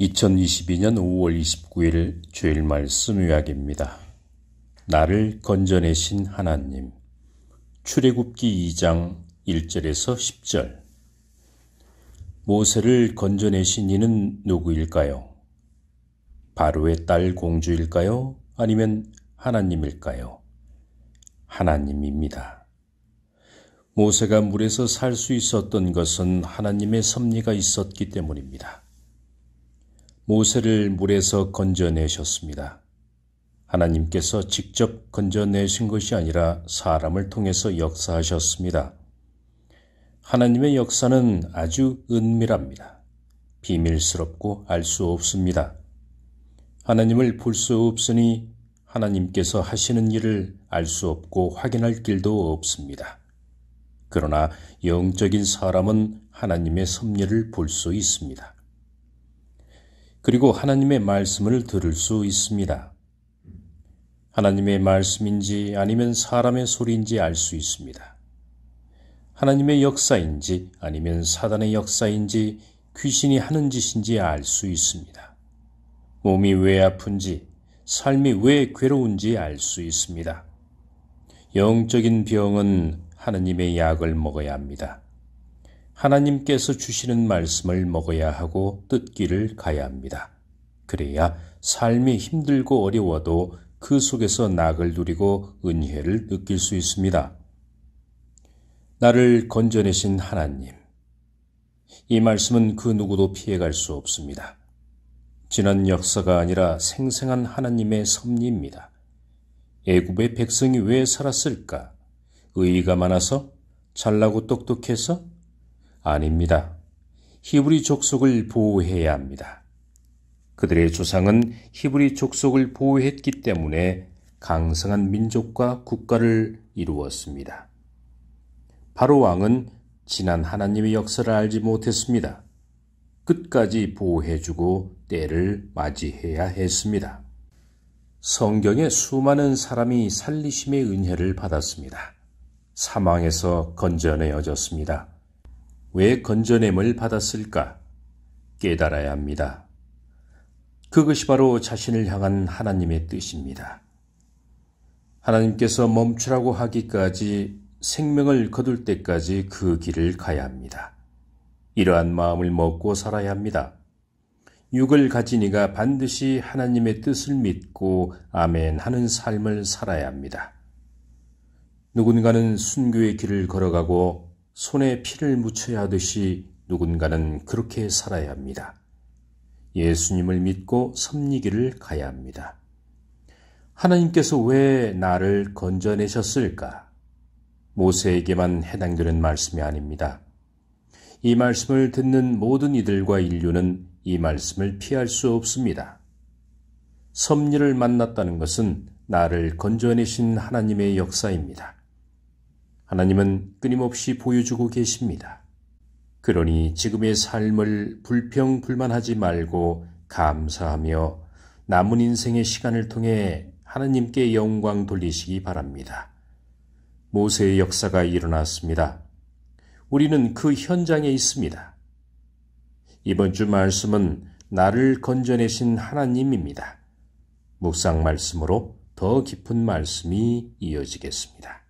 2022년 5월 29일 주일 말씀 요약입니다. 나를 건져내신 하나님. 출애굽기 2장 1절에서 10절. 모세를 건져내신 이는 누구일까요? 바로의 딸 공주일까요? 아니면 하나님일까요? 하나님입니다. 모세가 물에서 살 수 있었던 것은 하나님의 섭리가 있었기 때문입니다. 모세를 물에서 건져내셨습니다. 하나님께서 직접 건져내신 것이 아니라 사람을 통해서 역사하셨습니다. 하나님의 역사는 아주 은밀합니다. 비밀스럽고 알 수 없습니다. 하나님을 볼 수 없으니 하나님께서 하시는 일을 알 수 없고 확인할 길도 없습니다. 그러나 영적인 사람은 하나님의 섭리를 볼 수 있습니다. 그리고 하나님의 말씀을 들을 수 있습니다. 하나님의 말씀인지 아니면 사람의 소리인지 알 수 있습니다. 하나님의 역사인지 아니면 사단의 역사인지 귀신이 하는 짓인지 알 수 있습니다. 몸이 왜 아픈지, 삶이 왜 괴로운지 알 수 있습니다. 영적인 병은 하나님의 약을 먹어야 합니다. 하나님께서 주시는 말씀을 먹어야 하고 뜻기를 가야 합니다. 그래야 삶이 힘들고 어려워도 그 속에서 낙을 누리고 은혜를 느낄 수 있습니다. 나를 건져내신 하나님. 이 말씀은 그 누구도 피해갈 수 없습니다. 지난 역사가 아니라 생생한 하나님의 섭리입니다. 애굽의 백성이 왜 살았을까? 의의가 많아서? 잘나고 똑똑해서? 아닙니다. 히브리 족속을 보호해야 합니다. 그들의 조상은 히브리 족속을 보호했기 때문에 강성한 민족과 국가를 이루었습니다. 바로 왕은 지난 하나님의 역사를 알지 못했습니다. 끝까지 보호해주고 때를 맞이해야 했습니다. 성경에 수많은 사람이 살리심의 은혜를 받았습니다. 사망에서 건져내어졌습니다. 왜 건져냄을 받았을까 깨달아야 합니다. 그것이 바로 자신을 향한 하나님의 뜻입니다. 하나님께서 멈추라고 하기까지 생명을 거둘 때까지 그 길을 가야 합니다. 이러한 마음을 먹고 살아야 합니다. 육을 가진 이가 반드시 하나님의 뜻을 믿고 아멘 하는 삶을 살아야 합니다. 누군가는 순교의 길을 걸어가고 손에 피를 묻혀야 하듯이 누군가는 그렇게 살아야 합니다. 예수님을 믿고 섬리기를 가야 합니다. 하나님께서 왜 나를 건져내셨을까? 모세에게만 해당되는 말씀이 아닙니다. 이 말씀을 듣는 모든 이들과 인류는 이 말씀을 피할 수 없습니다. 섭리를 만났다는 것은 나를 건져내신 하나님의 역사입니다. 하나님은 끊임없이 보여주고 계십니다. 그러니 지금의 삶을 불평불만하지 말고 감사하며 남은 인생의 시간을 통해 하나님께 영광 돌리시기 바랍니다. 모세의 역사가 일어났습니다. 우리는 그 현장에 있습니다. 이번 주 말씀은 나를 건져내신 하나님입니다. 묵상 말씀으로 더 깊은 말씀이 이어지겠습니다.